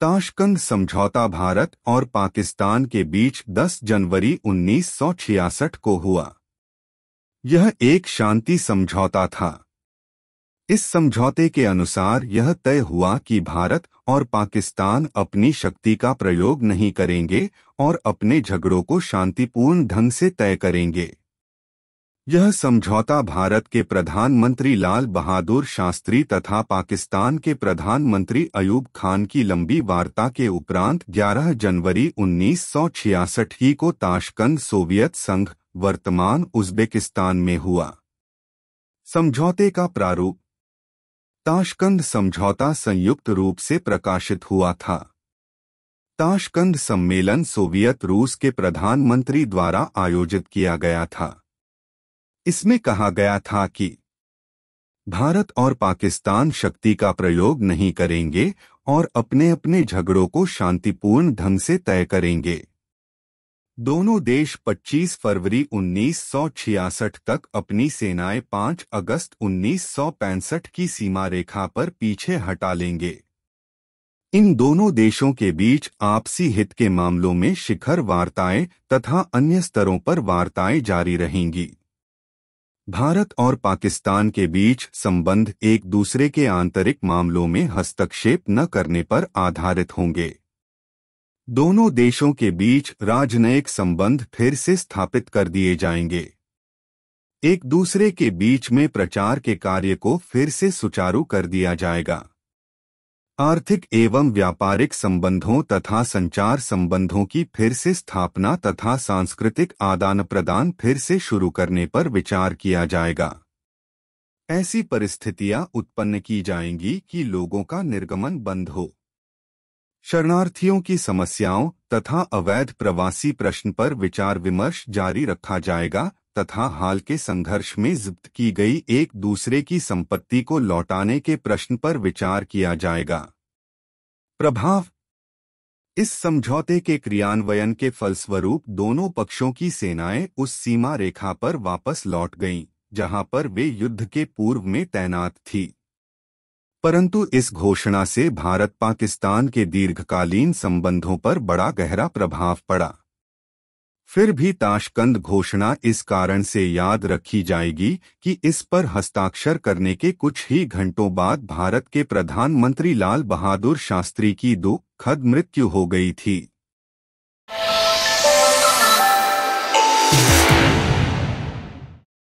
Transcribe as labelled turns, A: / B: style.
A: Tashkent समझौता भारत और पाकिस्तान के बीच 10 जनवरी 1966 को हुआ यह एक शांति समझौता था इस समझौते के अनुसार यह तय हुआ कि भारत और पाकिस्तान अपनी शक्ति का प्रयोग नहीं करेंगे और अपने झगड़ों को शांतिपूर्ण ढंग से तय करेंगे यह समझौता भारत के प्रधानमंत्री लाल बहादुर शास्त्री तथा पाकिस्तान के प्रधानमंत्री अयूब खान की लंबी वार्ता के उपरांत 11 जनवरी 1966 ही को ताशकंद सोवियत संघ वर्तमान उज्बेकिस्तान में हुआ समझौते का प्रारूप ताशकंद समझौता संयुक्त रूप से प्रकाशित हुआ था ताशकंद सम्मेलन सोवियत रूस के प्रधानमंत्री द्वारा आयोजित किया गया था इसमें कहा गया था कि भारत और पाकिस्तान शक्ति का प्रयोग नहीं करेंगे और अपने अपने झगड़ों को शांतिपूर्ण ढंग से तय करेंगे दोनों देश 25 फरवरी 1966 तक अपनी सेनाएं 5 अगस्त 1965 की सीमा रेखा पर पीछे हटा लेंगे इन दोनों देशों के बीच आपसी हित के मामलों में शिखर वार्ताएं तथा अन्य स्तरों पर वार्ताएं जारी रहेंगी भारत और पाकिस्तान के बीच संबंध एक दूसरे के आंतरिक मामलों में हस्तक्षेप न करने पर आधारित होंगे दोनों देशों के बीच राजनयिक संबंध फिर से स्थापित कर दिए जाएंगे एक दूसरे के बीच में प्रचार के कार्य को फिर से सुचारू कर दिया जाएगा आर्थिक एवं व्यापारिक संबंधों तथा संचार संबंधों की फिर से स्थापना तथा सांस्कृतिक आदान प्रदान फिर से शुरू करने पर विचार किया जाएगा ऐसी परिस्थितियां उत्पन्न की जाएंगी कि लोगों का निर्गमन बंद हो शरणार्थियों की समस्याओं तथा अवैध प्रवासी प्रश्न पर विचार विमर्श जारी रखा जाएगा तथा हाल के संघर्ष में जब्त की गई एक दूसरे की संपत्ति को लौटाने के प्रश्न पर विचार किया जाएगा प्रभाव इस समझौते के क्रियान्वयन के फलस्वरूप दोनों पक्षों की सेनाएं उस सीमा रेखा पर वापस लौट गईं, जहां पर वे युद्ध के पूर्व में तैनात थी परंतु इस घोषणा से भारत पाकिस्तान के दीर्घकालीन संबंधों पर बड़ा गहरा प्रभाव पड़ा फिर भी ताशकंद घोषणा इस कारण से याद रखी जाएगी कि इस पर हस्ताक्षर करने के कुछ ही घंटों बाद भारत के प्रधानमंत्री लाल बहादुर शास्त्री की दो खद मृत्यु हो गई थी